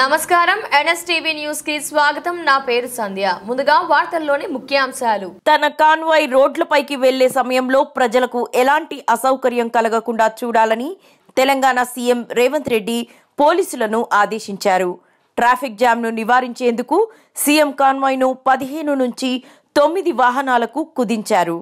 నమస్కారం NSTV news కి స్వాగతం నా పేరు సంధ్య ముందుగా వార్తల్లోని ముఖ్యాంశాలు తన కాన్వాయ్ రోడ్లపైకి వెళ్లే సమయంలో ప్రజలకు ఎలాంటి అసౌకర్యం కలగకుండా చూడాలని తెలంగాణ సీఎం రేవంత్ రెడ్డి పోలీసులను ఆదేశించారు ట్రాఫిక్ జామ్ను నివారించేందుకు సీఎం కాన్వాయ్ను పదిహేను నుంచి తొమ్మిది వాహనాలకు కుదించారు